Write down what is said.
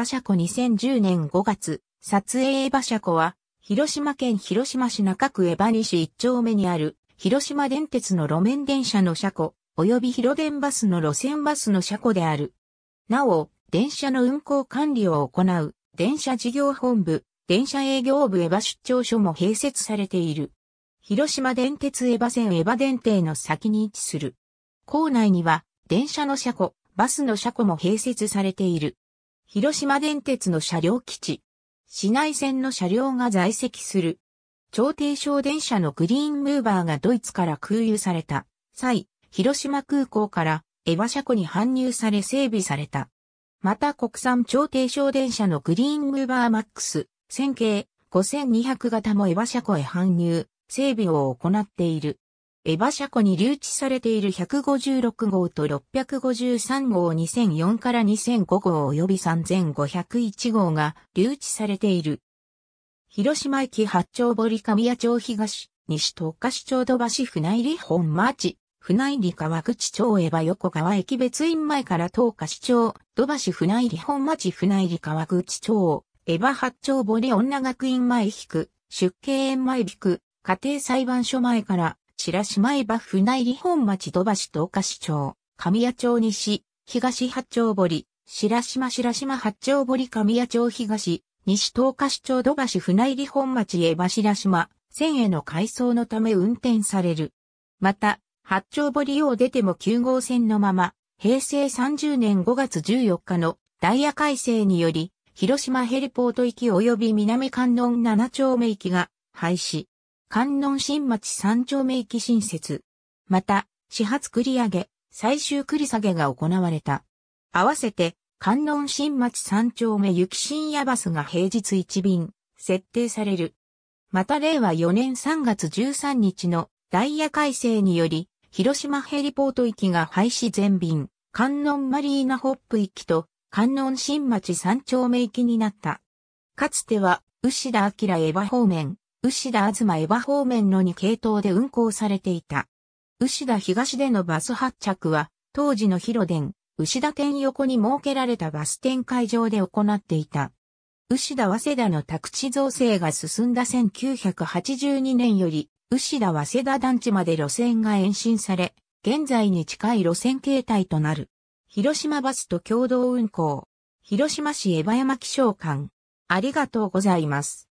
馬車庫2010年5月、撮影馬車庫は、広島県広島市中区江場西一丁目にある、広島電鉄の路面電車の車庫、及び広電バスの路線バスの車庫である。なお、電車の運行管理を行う、電車事業本部、電車営業部江場出張所も併設されている。広島電鉄江場線江場電停の先に位置する。構内には、電車の車庫、バスの車庫も併設されている。広島電鉄の車両基地。市内線の車両が在籍する。超低床電車のグリーンムーバーがドイツから空輸された際、広島空港からエバ車庫に搬入され整備された。また国産超低床電車のグリーンムーバーマックス、1000系5200型もエバ車庫へ搬入、整備を行っている。エバ車庫に留置されている156号と653号2004から2005号及び3501号が留置されている。広島駅八丁堀神谷町東、西東下市町土橋船入本町、船入川口町江場横川駅別院前から東下市町、土橋船入本町船入川口町、江場八丁堀女学院前引く、出家園前引く、家庭裁判所前から、白島江場府内日本町土橋東下市町、神谷町西、東八丁堀、白島白島八丁堀神谷町東、西東下市町土橋府内日本町江場白島、線への改装のため運転される。また、八丁堀を出ても9号線のまま、平成30年5月14日のダイヤ改正により、広島ヘリポート行き及び南観音7丁目行きが廃止。観音新町三丁目駅新設。また、始発繰り上げ、最終繰り下げが行われた。合わせて、観音新町三丁目行き深夜バスが平日1便、設定される。また令和4年3月13日のダイヤ改正により、広島ヘリポート行きが廃止全便、観音マリーナホップ行きと観音新町三丁目行きになった。かつては、牛田明エヴァ方面、牛田東江場方面の2系統で運行されていた。牛田東でのバス発着は、当時の広電、牛田店横に設けられたバス展開場で行っていた。牛田早稲田の宅地造成が進んだ1982年より、牛田早稲田団地まで路線が延伸され、現在に近い路線形態となる。広島バスと共同運行。広島市江場山気象館。ありがとうございます。